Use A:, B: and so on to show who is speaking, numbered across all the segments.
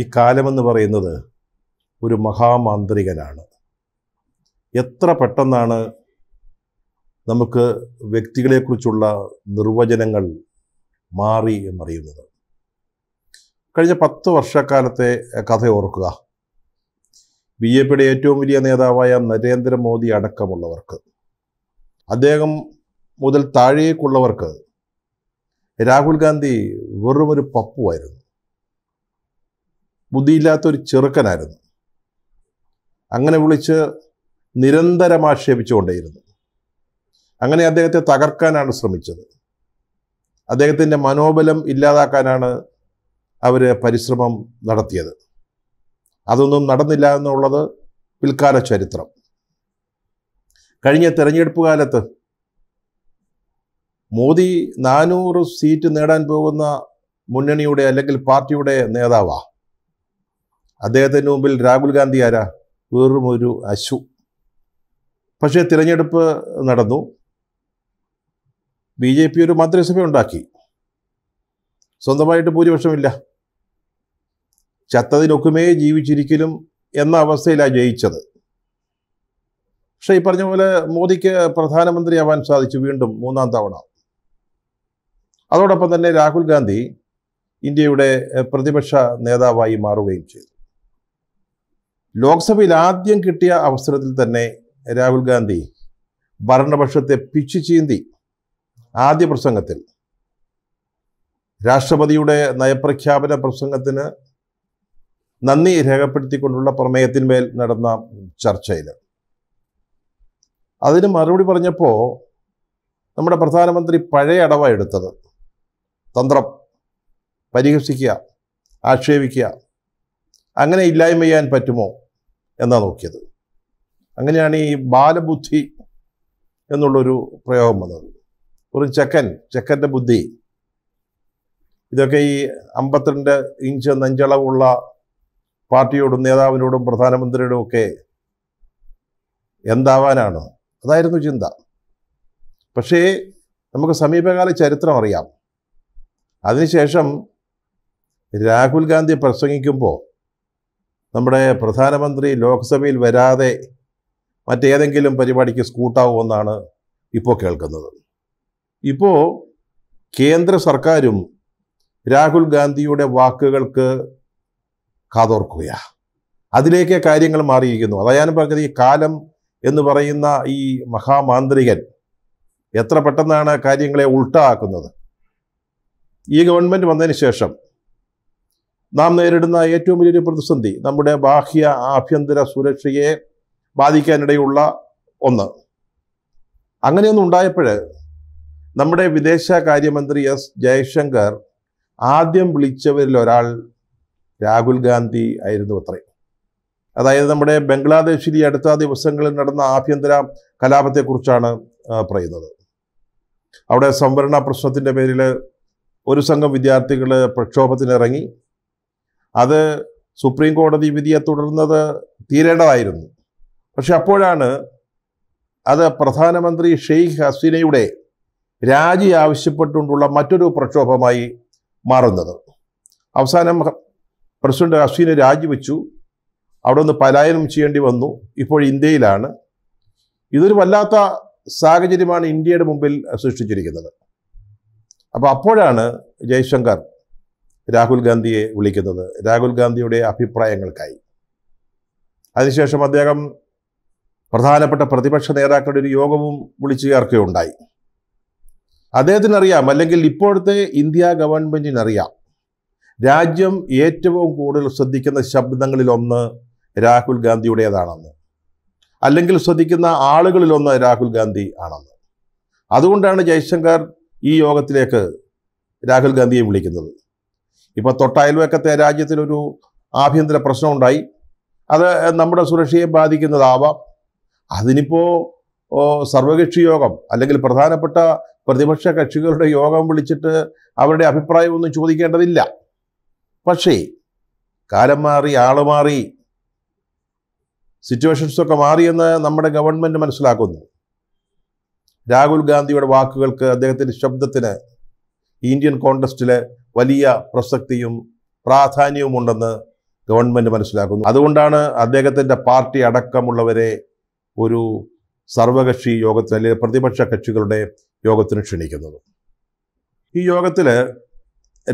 A: ഈ കാലമെന്ന് പറയുന്നത് ഒരു മഹാമാന്ത്രികനാണ് എത്ര പെട്ടെന്നാണ് നമുക്ക് വ്യക്തികളെക്കുറിച്ചുള്ള നിർവചനങ്ങൾ മാറി എന്നറിയുന്നത് കഴിഞ്ഞ പത്ത് വർഷക്കാലത്തെ കഥ ഓർക്കുക ബി ജെ പിയുടെ ഏറ്റവും വലിയ നേതാവായ നരേന്ദ്രമോദി അടക്കമുള്ളവർക്ക് അദ്ദേഹം മുതൽ താഴേക്കുള്ളവർക്ക് രാഹുൽ ഗാന്ധി വെറുമൊരു പപ്പുവായിരുന്നു ബുദ്ധിയില്ലാത്തൊരു ഒരു ചെറുക്കനായിരുന്നു അങ്ങനെ വിളിച്ച് നിരന്തരം ആക്ഷേപിച്ചുകൊണ്ടേയിരുന്നു അങ്ങനെ അദ്ദേഹത്തെ തകർക്കാനാണ് ശ്രമിച്ചത് അദ്ദേഹത്തിൻ്റെ മനോബലം ഇല്ലാതാക്കാനാണ് അവർ പരിശ്രമം നടത്തിയത് അതൊന്നും നടന്നില്ല എന്നുള്ളത് പിൽക്കാല ചരിത്രം കഴിഞ്ഞ തെരഞ്ഞെടുപ്പ് കാലത്ത് മോദി നാനൂറ് സീറ്റ് നേടാൻ പോകുന്ന മുന്നണിയുടെ അല്ലെങ്കിൽ പാർട്ടിയുടെ നേതാവാണ് അദ്ദേഹത്തിന് മുമ്പിൽ രാഹുൽ ഗാന്ധി ആരാ വെറും ഒരു അശു പക്ഷേ തിരഞ്ഞെടുപ്പ് നടന്നു ബി ജെ പി ഒരു മന്ത്രിസഭ ഉണ്ടാക്കി സ്വന്തമായിട്ട് ഭൂരിപക്ഷമില്ല ചത്തതിനൊക്കുമേ ജീവിച്ചിരിക്കലും എന്ന അവസ്ഥയിലാണ് ജയിച്ചത് പക്ഷേ ഈ പറഞ്ഞ പോലെ മോദിക്ക് പ്രധാനമന്ത്രിയാവാൻ സാധിച്ചു വീണ്ടും മൂന്നാം തവണ അതോടൊപ്പം തന്നെ രാഹുൽ ഗാന്ധി ഇന്ത്യയുടെ പ്രതിപക്ഷ നേതാവായി മാറുകയും ചെയ്തു ലോക്സഭയിൽ ആദ്യം കിട്ടിയ അവസരത്തിൽ തന്നെ രാഹുൽ ഗാന്ധി ഭരണപക്ഷത്തെ പിച്ചു ചീന്തി ആദ്യ പ്രസംഗത്തിൽ രാഷ്ട്രപതിയുടെ നയപ്രഖ്യാപന പ്രസംഗത്തിന് നന്ദി രേഖപ്പെടുത്തിക്കൊണ്ടുള്ള പ്രമേയത്തിന്മേൽ നടന്ന ചർച്ചയിൽ അതിന് മറുപടി പറഞ്ഞപ്പോൾ നമ്മുടെ പ്രധാനമന്ത്രി പഴയ അടവ എടുത്തത് തന്ത്രം പരിഹസിക്കുക ആക്ഷേപിക്കുക അങ്ങനെ ഇല്ലായ്മ ചെയ്യാൻ പറ്റുമോ എന്നാ നോക്കിയത് അങ്ങനെയാണ് ഈ ബാലബുദ്ധി എന്നുള്ളൊരു പ്രയോഗം വന്നത് ഒരു ചെക്കൻ ചെക്കൻ്റെ ബുദ്ധി ഇതൊക്കെ ഈ അമ്പത്തിരണ്ട് ഇഞ്ച് നഞ്ചളവുള്ള പാർട്ടിയോടും നേതാവിനോടും പ്രധാനമന്ത്രിയോടും ഒക്കെ എന്താവാനാണ് അതായിരുന്നു ചിന്ത പക്ഷേ നമുക്ക് സമീപകാല ചരിത്രം അറിയാം അതിനുശേഷം രാഹുൽ ഗാന്ധി പ്രസംഗിക്കുമ്പോൾ നമ്മുടെ പ്രധാനമന്ത്രി ലോക്സഭയിൽ വരാതെ മറ്റേതെങ്കിലും പരിപാടിക്ക് സ്കൂട്ടാവുമെന്നാണ് ഇപ്പോൾ കേൾക്കുന്നത് ഇപ്പോൾ കേന്ദ്ര സർക്കാരും രാഹുൽ ഗാന്ധിയുടെ വാക്കുകൾക്ക് കാതോർക്കുക അതിലേക്ക് കാര്യങ്ങൾ മാറിയിരിക്കുന്നു അതായത് ഞാൻ പറഞ്ഞത് ഈ കാലം എന്ന് പറയുന്ന ഈ മഹാമാന്ത്രികൻ എത്ര പെട്ടെന്നാണ് കാര്യങ്ങളെ ഉൾട്ടാക്കുന്നത് ഈ ഗവൺമെൻറ് വന്നതിന് ശേഷം നാം നേരിടുന്ന ഏറ്റവും വലിയൊരു പ്രതിസന്ധി നമ്മുടെ ബാഹ്യ ആഭ്യന്തര സുരക്ഷയെ ബാധിക്കാനിടയുള്ള ഒന്ന് അങ്ങനെയൊന്നും ഉണ്ടായപ്പോൾ നമ്മുടെ വിദേശകാര്യമന്ത്രി എസ് ജയശങ്കർ ആദ്യം വിളിച്ചവരിൽ ഒരാൾ രാഹുൽ ഗാന്ധി ആയിരുന്നു അത്രേ അതായത് നമ്മുടെ ബംഗ്ലാദേശിൽ ഈ അടുത്ത ദിവസങ്ങളിൽ നടന്ന ആഭ്യന്തര കലാപത്തെക്കുറിച്ചാണ് പറയുന്നത് അവിടെ സംവരണ പ്രശ്നത്തിൻ്റെ പേരിൽ ഒരു സംഘം വിദ്യാർത്ഥികൾ പ്രക്ഷോഭത്തിനിറങ്ങി അത് സുപ്രീം കോടതി വിധിയെ തുടർന്നത് തീരേണ്ടതായിരുന്നു പക്ഷെ അപ്പോഴാണ് അത് പ്രധാനമന്ത്രി ഷെയ്ഖ് ഹസീനയുടെ രാജി ആവശ്യപ്പെട്ടുകൊണ്ടുള്ള മറ്റൊരു പ്രക്ഷോഭമായി മാറുന്നത് അവസാനം പ്രസിഡന്റ് ഹസീന രാജിവെച്ചു അവിടെ നിന്ന് പലായനം ചെയ്യേണ്ടി വന്നു ഇപ്പോൾ ഇന്ത്യയിലാണ് ഇതൊരു വല്ലാത്ത സാഹചര്യമാണ് ഇന്ത്യയുടെ മുമ്പിൽ സൃഷ്ടിച്ചിരിക്കുന്നത് അപ്പോൾ അപ്പോഴാണ് ജയശങ്കർ രാഹുൽ ഗാന്ധിയെ വിളിക്കുന്നത് രാഹുൽ ഗാന്ധിയുടെ അഭിപ്രായങ്ങൾക്കായി അതിനുശേഷം അദ്ദേഹം പ്രധാനപ്പെട്ട പ്രതിപക്ഷ നേതാക്കളുടെ ഒരു യോഗവും വിളിച്ചു ചേർക്കുകയുണ്ടായി അദ്ദേഹത്തിനറിയാം അല്ലെങ്കിൽ ഇപ്പോഴത്തെ ഇന്ത്യ ഗവൺമെൻറ്റിനറിയാം രാജ്യം ഏറ്റവും കൂടുതൽ ശ്രദ്ധിക്കുന്ന ശബ്ദങ്ങളിലൊന്ന് രാഹുൽ ഗാന്ധിയുടേതാണെന്ന് അല്ലെങ്കിൽ ശ്രദ്ധിക്കുന്ന ആളുകളിലൊന്ന് രാഹുൽ ഗാന്ധി ആണെന്ന് അതുകൊണ്ടാണ് ജയശങ്കർ ഈ യോഗത്തിലേക്ക് രാഹുൽ ഗാന്ധിയെ വിളിക്കുന്നത് ഇപ്പോൾ തൊട്ടയൽവക്കത്തെ രാജ്യത്തിലൊരു ആഭ്യന്തര പ്രശ്നം ഉണ്ടായി അത് നമ്മുടെ സുരക്ഷയെ ബാധിക്കുന്നതാവാം അതിനിപ്പോ സർവകക്ഷി യോഗം അല്ലെങ്കിൽ പ്രധാനപ്പെട്ട പ്രതിപക്ഷ കക്ഷികളുടെ യോഗം വിളിച്ചിട്ട് അവരുടെ അഭിപ്രായമൊന്നും ചോദിക്കേണ്ടതില്ല പക്ഷേ കാലം മാറി ആൾ മാറി സിറ്റുവേഷൻസൊക്കെ മാറിയെന്ന് നമ്മുടെ ഗവൺമെൻറ് മനസ്സിലാക്കുന്നു രാഹുൽ ഗാന്ധിയുടെ വാക്കുകൾക്ക് അദ്ദേഹത്തിൻ്റെ ശബ്ദത്തിന് ഇന്ത്യൻ കോൺടസ്റ്റിലെ വലിയ പ്രസക്തിയും പ്രാധാന്യവും ഉണ്ടെന്ന് ഗവൺമെൻറ് മനസ്സിലാക്കുന്നു അതുകൊണ്ടാണ് അദ്ദേഹത്തിൻ്റെ പാർട്ടി അടക്കമുള്ളവരെ ഒരു സർവകക്ഷി യോഗത്തിന് അല്ലെങ്കിൽ പ്രതിപക്ഷ കക്ഷികളുടെ യോഗത്തിന് ക്ഷണിക്കുന്നത് ഈ യോഗത്തിൽ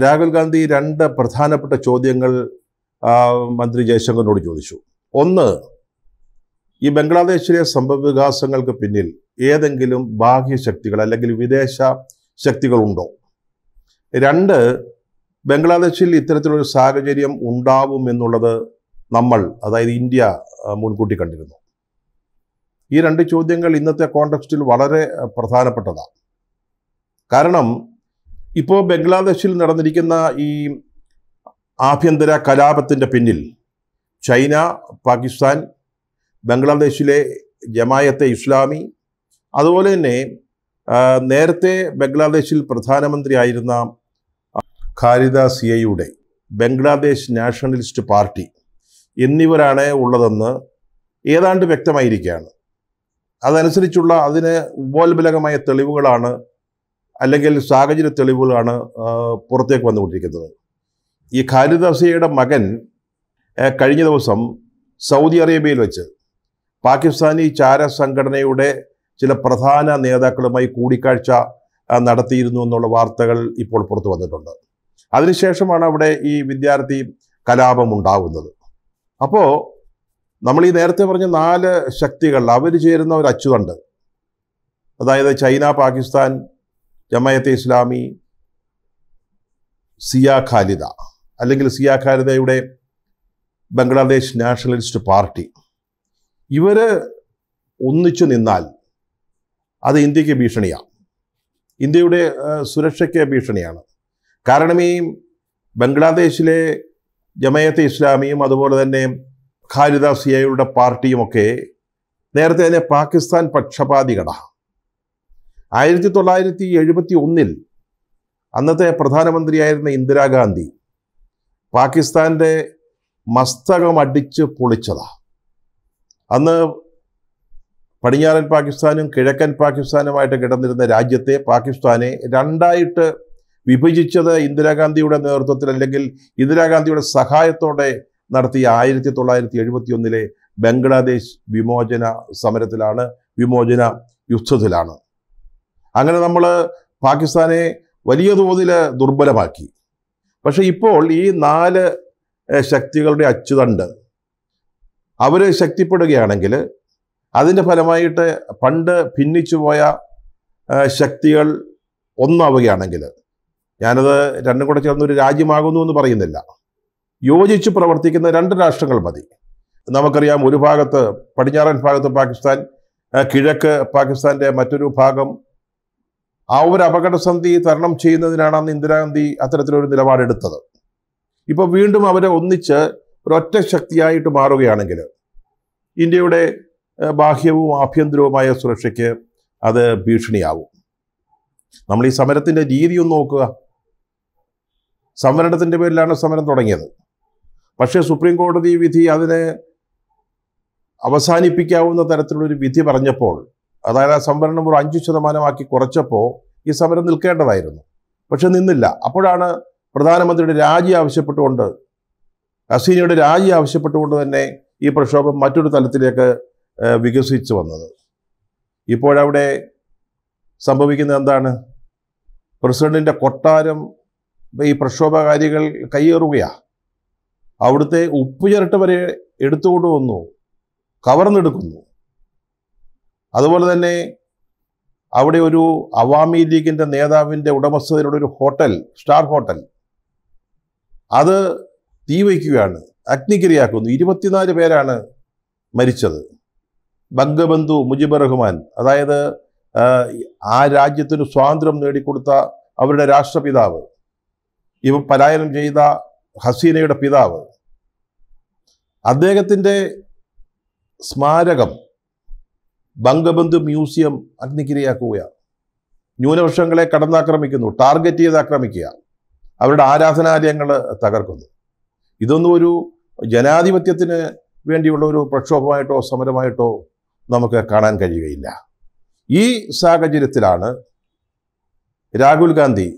A: രാഹുൽ ഗാന്ധി രണ്ട് പ്രധാനപ്പെട്ട ചോദ്യങ്ങൾ മന്ത്രി ജയശങ്കറിനോട് ചോദിച്ചു ഒന്ന് ഈ ബംഗ്ലാദേശിലെ സംഭവ പിന്നിൽ ഏതെങ്കിലും ബാഹ്യ ശക്തികൾ അല്ലെങ്കിൽ വിദേശ ശക്തികളുണ്ടോ രണ്ട് ബംഗ്ലാദേശിൽ ഇത്തരത്തിലൊരു സാഹചര്യം ഉണ്ടാവും എന്നുള്ളത് നമ്മൾ അതായത് ഇന്ത്യ മുൻകൂട്ടി കണ്ടിരുന്നു ഈ രണ്ട് ചോദ്യങ്ങൾ ഇന്നത്തെ കോണ്ടക്സ്റ്റിൽ വളരെ പ്രധാനപ്പെട്ടതാണ് കാരണം ഇപ്പോൾ ബംഗ്ലാദേശിൽ നടന്നിരിക്കുന്ന ഈ ആഭ്യന്തര കലാപത്തിൻ്റെ പിന്നിൽ ചൈന പാകിസ്ഥാൻ ബംഗ്ലാദേശിലെ ജമായത്തെ ഇസ്ലാമി അതുപോലെ തന്നെ നേരത്തെ ബംഗ്ലാദേശിൽ പ്രധാനമന്ത്രിയായിരുന്ന ഖാലിദ സിയയുടെ ബംഗ്ലാദേശ് നാഷണലിസ്റ്റ് പാർട്ടി എന്നിവരാണ് ഉള്ളതെന്ന് ഏതാണ്ട് വ്യക്തമായിരിക്കുകയാണ് അതനുസരിച്ചുള്ള അതിന് ഉപോത്ബലകമായ തെളിവുകളാണ് അല്ലെങ്കിൽ സാഹചര്യ തെളിവുകളാണ് പുറത്തേക്ക് വന്നുകൊണ്ടിരിക്കുന്നത് ഈ സിയയുടെ മകൻ കഴിഞ്ഞ ദിവസം സൗദി അറേബ്യയിൽ വെച്ച് പാകിസ്ഥാനി ചാര സംഘടനയുടെ ചില പ്രധാന നേതാക്കളുമായി കൂടിക്കാഴ്ച നടത്തിയിരുന്നു എന്നുള്ള വാർത്തകൾ ഇപ്പോൾ പുറത്തു വന്നിട്ടുണ്ട് അതിനുശേഷമാണ് അവിടെ ഈ വിദ്യാർത്ഥി കലാപം ഉണ്ടാവുന്നത് അപ്പോൾ നമ്മൾ ഈ നേരത്തെ പറഞ്ഞ നാല് ശക്തികൾ അവർ ചേരുന്ന ഒരു അച്ചുതണ്ട് അതായത് ചൈന പാകിസ്ഥാൻ ജമയത്തെ ഇസ്ലാമി സിയ ഖാലിദ അല്ലെങ്കിൽ സിയ ഖാലിദയുടെ ബംഗ്ലാദേശ് നാഷണലിസ്റ്റ് പാർട്ടി ഇവർ ഒന്നിച്ചു നിന്നാൽ അത് ഇന്ത്യക്ക് ഭീഷണിയാണ് ഇന്ത്യയുടെ സുരക്ഷയ്ക്ക് ഭീഷണിയാണ് കാരണം ഈ ബംഗ്ലാദേശിലെ ജമയത്തെ ഇസ്ലാമിയും അതുപോലെ തന്നെ ഖാലിദ സിയയുടെ പാർട്ടിയുമൊക്കെ നേരത്തെ തന്നെ പാകിസ്ഥാൻ പക്ഷപാതികളാണ് ആയിരത്തി തൊള്ളായിരത്തി എഴുപത്തി ഒന്നിൽ അന്നത്തെ പ്രധാനമന്ത്രിയായിരുന്ന ഇന്ദിരാഗാന്ധി പാകിസ്ഥാൻ്റെ മസ്തകം അടിച്ച് പൊളിച്ചതാണ് അന്ന് പടിഞ്ഞാറൻ പാകിസ്ഥാനും കിഴക്കൻ പാകിസ്ഥാനുമായിട്ട് കിടന്നിരുന്ന രാജ്യത്തെ പാകിസ്ഥാനെ രണ്ടായിട്ട് വിഭജിച്ചത് ഇന്ദിരാഗാന്ധിയുടെ നേതൃത്വത്തിൽ അല്ലെങ്കിൽ ഇന്ദിരാഗാന്ധിയുടെ സഹായത്തോടെ നടത്തിയ ആയിരത്തി തൊള്ളായിരത്തി എഴുപത്തി ഒന്നിലെ ബംഗ്ലാദേശ് വിമോചന സമരത്തിലാണ് വിമോചന യുദ്ധത്തിലാണ് അങ്ങനെ നമ്മൾ പാകിസ്ഥാനെ വലിയ തോതിൽ ദുർബലമാക്കി പക്ഷേ ഇപ്പോൾ ഈ നാല് ശക്തികളുടെ അച്ചുതണ്ട് അവർ ശക്തിപ്പെടുകയാണെങ്കിൽ അതിൻ്റെ ഫലമായിട്ട് പണ്ട് പോയ ശക്തികൾ ഒന്നാവുകയാണെങ്കിൽ ഞാനത് രണ്ടും കൂടെ ചേർന്ന് ഒരു രാജ്യമാകുന്നു എന്ന് പറയുന്നില്ല യോജിച്ച് പ്രവർത്തിക്കുന്ന രണ്ട് രാഷ്ട്രങ്ങൾ മതി നമുക്കറിയാം ഒരു ഭാഗത്ത് പടിഞ്ഞാറൻ ഭാഗത്ത് പാകിസ്ഥാൻ കിഴക്ക് പാകിസ്ഥാൻ്റെ മറ്റൊരു ഭാഗം ആ ഒരു അപകടസന്ധി തരണം ചെയ്യുന്നതിനാണ് അന്ന് ഇന്ദിരാഗാന്ധി അത്തരത്തിലൊരു നിലപാടെടുത്തത് ഇപ്പോൾ വീണ്ടും അവരെ ഒന്നിച്ച് ഒരൊറ്റ ശക്തിയായിട്ട് മാറുകയാണെങ്കിൽ ഇന്ത്യയുടെ ബാഹ്യവും ആഭ്യന്തരവുമായ സുരക്ഷയ്ക്ക് അത് ഭീഷണിയാവും നമ്മൾ ഈ സമരത്തിൻ്റെ ഒന്ന് നോക്കുക സംവരണത്തിൻ്റെ പേരിലാണ് സമരം തുടങ്ങിയത് പക്ഷേ സുപ്രീം കോടതി വിധി അതിനെ അവസാനിപ്പിക്കാവുന്ന തരത്തിലുള്ളൊരു വിധി പറഞ്ഞപ്പോൾ അതായത് ആ സംവരണം ഒരു അഞ്ച് ശതമാനമാക്കി കുറച്ചപ്പോൾ ഈ സമരം നിൽക്കേണ്ടതായിരുന്നു പക്ഷെ നിന്നില്ല അപ്പോഴാണ് പ്രധാനമന്ത്രിയുടെ രാജി ആവശ്യപ്പെട്ടുകൊണ്ട് ഹസീനയുടെ രാജി ആവശ്യപ്പെട്ടുകൊണ്ട് തന്നെ ഈ പ്രക്ഷോഭം മറ്റൊരു തലത്തിലേക്ക് വികസിച്ചു വന്നത് ഇപ്പോഴവിടെ സംഭവിക്കുന്നത് എന്താണ് പ്രസിഡന്റിൻ്റെ കൊട്ടാരം ഈ പ്രക്ഷോഭകാരികൾ കയ്യേറുകയാണ് അവിടുത്തെ ഉപ്പ് വരെ എടുത്തുകൊണ്ട് വന്നു കവർന്നെടുക്കുന്നു അതുപോലെ തന്നെ അവിടെ ഒരു അവാമി ലീഗിൻ്റെ നേതാവിൻ്റെ ഉടമസ്ഥതയിലുള്ള ഒരു ഹോട്ടൽ സ്റ്റാർ ഹോട്ടൽ അത് തീവയ്ക്കുകയാണ് വയ്ക്കുകയാണ് അഗ്നിക്കിരയാക്കുന്നു ഇരുപത്തിനാല് പേരാണ് മരിച്ചത് ബംഗബന്ധു മുജിബ് റഹ്മാൻ അതായത് ആ രാജ്യത്തിന് സ്വാതന്ത്ര്യം നേടിക്കൊടുത്ത അവരുടെ രാഷ്ട്രപിതാവ് ഇവ പലായനം ചെയ്ത ഹസീനയുടെ പിതാവ് അദ്ദേഹത്തിൻ്റെ സ്മാരകം ബംഗബന്ധു മ്യൂസിയം അഗ്നിക്കിരയാക്കുകയാണ് ന്യൂനപക്ഷങ്ങളെ കടന്നാക്രമിക്കുന്നു ടാർഗറ്റ് ചെയ്ത് ആക്രമിക്കുക അവരുടെ ആരാധനാലയങ്ങൾ തകർക്കുന്നു ഇതൊന്നും ഒരു ജനാധിപത്യത്തിന് വേണ്ടിയുള്ള ഒരു പ്രക്ഷോഭമായിട്ടോ സമരമായിട്ടോ നമുക്ക് കാണാൻ കഴിയുകയില്ല ഈ സാഹചര്യത്തിലാണ് രാഹുൽ ഗാന്ധി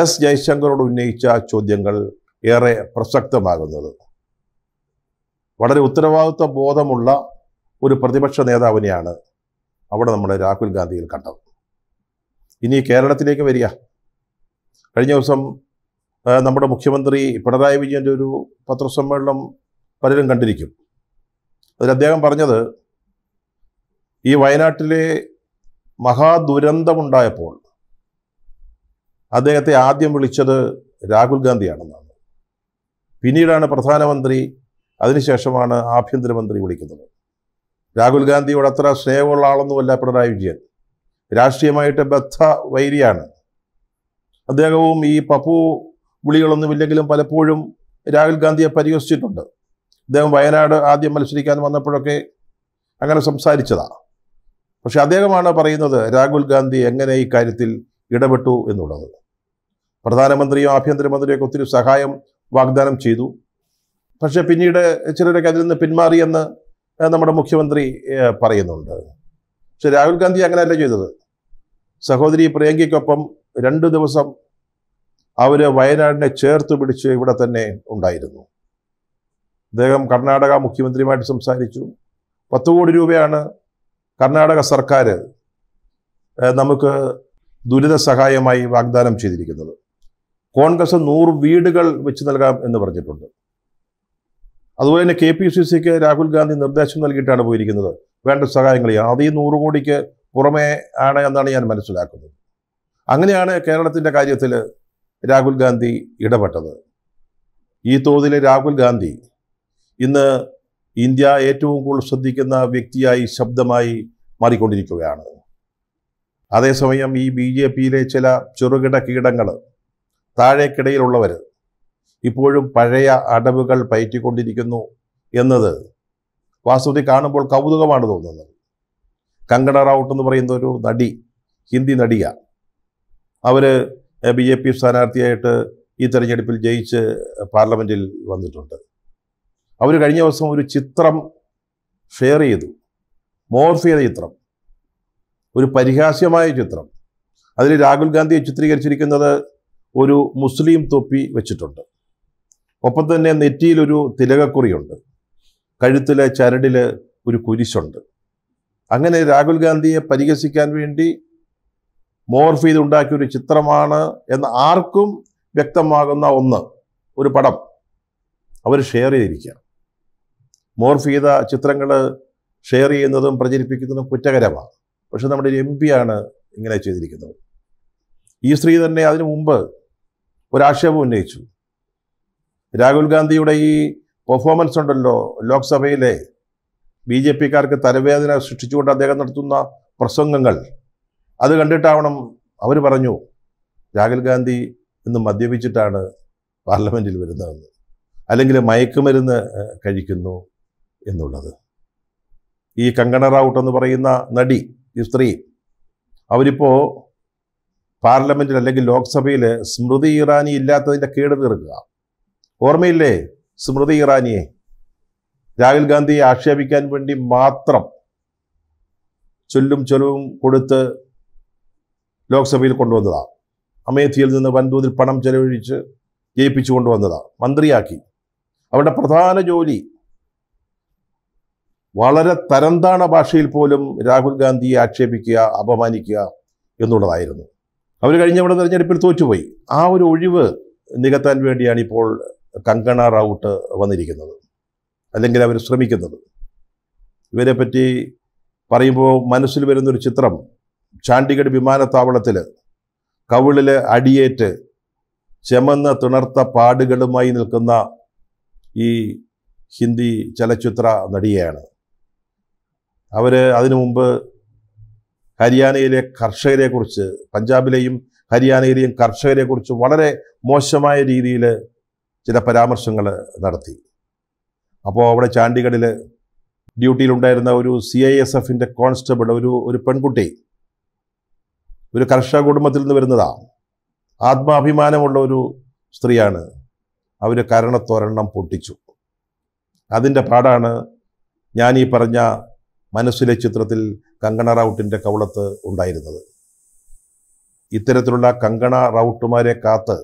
A: എസ് ജയശങ്കറോട് ഉന്നയിച്ച ചോദ്യങ്ങൾ ഏറെ പ്രസക്തമാകുന്നത് വളരെ ഉത്തരവാദിത്വ ബോധമുള്ള ഒരു പ്രതിപക്ഷ നേതാവിനെയാണ് അവിടെ നമ്മൾ രാഹുൽ ഗാന്ധിയിൽ കണ്ടത് ഇനി കേരളത്തിലേക്ക് വരിക കഴിഞ്ഞ ദിവസം നമ്മുടെ മുഖ്യമന്ത്രി പിണറായി വിജയൻ്റെ ഒരു പത്രസമ്മേളനം പലരും കണ്ടിരിക്കും അതിൽ അദ്ദേഹം പറഞ്ഞത് ഈ വയനാട്ടിലെ മഹാദുരന്തമുണ്ടായപ്പോൾ അദ്ദേഹത്തെ ആദ്യം വിളിച്ചത് രാഹുൽ ഗാന്ധിയാണെന്നാണ് പിന്നീടാണ് പ്രധാനമന്ത്രി അതിനുശേഷമാണ് ആഭ്യന്തരമന്ത്രി വിളിക്കുന്നത് രാഹുൽ ഗാന്ധിയോട് അത്ര സ്നേഹമുള്ള ആളൊന്നുമല്ല പിണറായി വിജയൻ രാഷ്ട്രീയമായിട്ട് ബദ്ധ വൈരിയാണ് അദ്ദേഹവും ഈ പപ്പു വിളികളൊന്നുമില്ലെങ്കിലും പലപ്പോഴും രാഹുൽ ഗാന്ധിയെ പരിഹസിച്ചിട്ടുണ്ട് അദ്ദേഹം വയനാട് ആദ്യം മത്സരിക്കാൻ വന്നപ്പോഴൊക്കെ അങ്ങനെ സംസാരിച്ചതാണ് പക്ഷെ അദ്ദേഹമാണ് പറയുന്നത് രാഹുൽ ഗാന്ധി എങ്ങനെ ഈ കാര്യത്തിൽ ഇടപെട്ടു എന്നുള്ളത് പ്രധാനമന്ത്രിയും ഒക്കെ ഒത്തിരി സഹായം വാഗ്ദാനം ചെയ്തു പക്ഷേ പിന്നീട് ചിലരൊക്കെ അതിൽ നിന്ന് പിന്മാറിയെന്ന് നമ്മുടെ മുഖ്യമന്ത്രി പറയുന്നുണ്ട് പക്ഷെ രാഹുൽ ഗാന്ധി അങ്ങനെയല്ല ചെയ്തത് സഹോദരി പ്രിയങ്കയ്ക്കൊപ്പം രണ്ട് ദിവസം അവർ വയനാടിനെ ചേർത്ത് പിടിച്ച് ഇവിടെ തന്നെ ഉണ്ടായിരുന്നു അദ്ദേഹം കർണാടക മുഖ്യമന്ത്രിയുമായിട്ട് സംസാരിച്ചു പത്ത് കോടി രൂപയാണ് കർണാടക സർക്കാർ നമുക്ക് ദുരിത സഹായമായി വാഗ്ദാനം ചെയ്തിരിക്കുന്നത് കോൺഗ്രസ് നൂറ് വീടുകൾ വെച്ച് നൽകാം എന്ന് പറഞ്ഞിട്ടുണ്ട് അതുപോലെ തന്നെ കെ പി സി സിക്ക് രാഹുൽ ഗാന്ധി നിർദ്ദേശം നൽകിയിട്ടാണ് പോയിരിക്കുന്നത് വേണ്ട സഹായങ്ങൾ അത് ഈ നൂറ് കോടിക്ക് പുറമേ ആണ് എന്നാണ് ഞാൻ മനസ്സിലാക്കുന്നത് അങ്ങനെയാണ് കേരളത്തിൻ്റെ കാര്യത്തിൽ രാഹുൽ ഗാന്ധി ഇടപെട്ടത് ഈ തോതിൽ രാഹുൽ ഗാന്ധി ഇന്ന് ഇന്ത്യ ഏറ്റവും കൂടുതൽ ശ്രദ്ധിക്കുന്ന വ്യക്തിയായി ശബ്ദമായി മാറിക്കൊണ്ടിരിക്കുകയാണ് അതേസമയം ഈ ബി ജെ പിയിലെ ചില ചെറുകിട കീടങ്ങൾ താഴേക്കിടയിലുള്ളവർ ഇപ്പോഴും പഴയ അടവുകൾ പയറ്റിക്കൊണ്ടിരിക്കുന്നു എന്നത് വാസ്തുതി കാണുമ്പോൾ കൗതുകമാണ് തോന്നുന്നത് കങ്കണ റൗട്ട് എന്ന് പറയുന്ന ഒരു നടി ഹിന്ദി നടിയാണ് അവർ ബി ജെ പി സ്ഥാനാർത്ഥിയായിട്ട് ഈ തെരഞ്ഞെടുപ്പിൽ ജയിച്ച് പാർലമെൻറ്റിൽ വന്നിട്ടുണ്ട് അവർ കഴിഞ്ഞ ദിവസം ഒരു ചിത്രം ഷെയർ ചെയ്തു മോർഫ് ചെയ്ത ചിത്രം ഒരു പരിഹാസ്യമായ ചിത്രം അതിൽ രാഹുൽ ഗാന്ധിയെ ചിത്രീകരിച്ചിരിക്കുന്നത് ഒരു മുസ്ലിം തൊപ്പി വെച്ചിട്ടുണ്ട് ഒപ്പം തന്നെ നെറ്റിയിലൊരു തിലകക്കുറിയുണ്ട് കഴുത്തിൽ ചരടിൽ ഒരു കുരിശുണ്ട് അങ്ങനെ രാഹുൽ ഗാന്ധിയെ പരിഹസിക്കാൻ വേണ്ടി മോർഫ് ഉണ്ടാക്കിയ ഒരു ചിത്രമാണ് എന്ന് ആർക്കും വ്യക്തമാകുന്ന ഒന്ന് ഒരു പടം അവർ ഷെയർ ചെയ്തിരിക്കുക മോർഫ് ചെയ്ത ചിത്രങ്ങൾ ഷെയർ ചെയ്യുന്നതും പ്രചരിപ്പിക്കുന്നതും കുറ്റകരമാണ് പക്ഷെ നമ്മുടെ ഒരു എം ആണ് ഇങ്ങനെ ചെയ്തിരിക്കുന്നത് ഈ സ്ത്രീ തന്നെ അതിനു മുമ്പ് ഒരാക്ഷേപം ഉന്നയിച്ചു രാഹുൽ ഗാന്ധിയുടെ ഈ പെർഫോമൻസ് ഉണ്ടല്ലോ ലോക്സഭയിലെ ബി ജെ പിക്കാർക്ക് തലവേദന സൃഷ്ടിച്ചുകൊണ്ട് അദ്ദേഹം നടത്തുന്ന പ്രസംഗങ്ങൾ അത് കണ്ടിട്ടാവണം അവർ പറഞ്ഞു രാഹുൽ ഗാന്ധി ഇന്ന് മദ്യപിച്ചിട്ടാണ് പാർലമെൻറ്റിൽ വരുന്നതെന്ന് അല്ലെങ്കിൽ മയക്കുമരുന്ന് കഴിക്കുന്നു എന്നുള്ളത് ഈ കങ്കണ റാവുട്ട് എന്ന് പറയുന്ന നടി ഈ സ്ത്രീ അവരിപ്പോൾ പാർലമെൻറ്റിൽ അല്ലെങ്കിൽ ലോക്സഭയിൽ സ്മൃതി ഇറാനി ഇല്ലാത്തതിൻ്റെ കേട് തീർക്കുക ഓർമ്മയില്ലേ സ്മൃതി ഇറാനിയെ രാഹുൽ ഗാന്ധിയെ ആക്ഷേപിക്കാൻ വേണ്ടി മാത്രം ചൊല്ലും ചൊലവും കൊടുത്ത് ലോക്സഭയിൽ കൊണ്ടുവന്നതാണ് അമേത്തിയിൽ നിന്ന് വൻതോതിൽ പണം ചെലവഴിച്ച് ജയിപ്പിച്ചു കൊണ്ടുവന്നതാണ് മന്ത്രിയാക്കി അവരുടെ പ്രധാന ജോലി വളരെ തരംതാണ ഭാഷയിൽ പോലും രാഹുൽ ഗാന്ധിയെ ആക്ഷേപിക്കുക അപമാനിക്കുക എന്നുള്ളതായിരുന്നു അവർ കഴിഞ്ഞ ഇവിടെ തെരഞ്ഞെടുപ്പിൽ തോറ്റുപോയി ആ ഒരു ഒഴിവ് നികത്താൻ വേണ്ടിയാണ് ഇപ്പോൾ കങ്കണ റൗട്ട് വന്നിരിക്കുന്നത് അല്ലെങ്കിൽ അവർ ശ്രമിക്കുന്നത് ഇവരെ പറ്റി പറയുമ്പോൾ മനസ്സിൽ വരുന്നൊരു ചിത്രം ചാണ്ടിഗഡ് വിമാനത്താവളത്തിൽ കവിളിൽ അടിയേറ്റ് ചെമന്ന തിണർത്ത പാടുകളുമായി നിൽക്കുന്ന ഈ ഹിന്ദി ചലച്ചിത്ര നടിയാണ് അവർ അതിനു മുമ്പ് ഹരിയാനയിലെ കർഷകരെക്കുറിച്ച് പഞ്ചാബിലെയും ഹരിയാനയിലെയും കർഷകരെക്കുറിച്ച് വളരെ മോശമായ രീതിയിൽ ചില പരാമർശങ്ങൾ നടത്തി അപ്പോൾ അവിടെ ചാണ്ടിഗഡിൽ ഡ്യൂട്ടിയിലുണ്ടായിരുന്ന ഒരു സി ഐ എസ് എഫിൻ്റെ കോൺസ്റ്റബിൾ ഒരു ഒരു പെൺകുട്ടി ഒരു കർഷക കുടുംബത്തിൽ നിന്ന് വരുന്നതാണ് ആത്മാഭിമാനമുള്ള ഒരു സ്ത്രീയാണ് അവർ കരണത്തൊരെണ്ണം പൊട്ടിച്ചു അതിൻ്റെ പാടാണ് ഞാൻ ഈ പറഞ്ഞ മനസ്സിലെ ചിത്രത്തിൽ കങ്കണ റൗട്ടിൻ്റെ കവളത്ത് ഉണ്ടായിരുന്നത് ഇത്തരത്തിലുള്ള കങ്കണ റൗട്ടുമാരെ കാത്ത്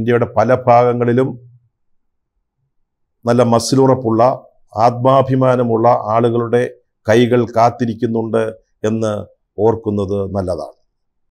A: ഇന്ത്യയുടെ പല ഭാഗങ്ങളിലും നല്ല മസിലുറപ്പുള്ള ആത്മാഭിമാനമുള്ള ആളുകളുടെ കൈകൾ കാത്തിരിക്കുന്നുണ്ട് എന്ന് ഓർക്കുന്നത് നല്ലതാണ്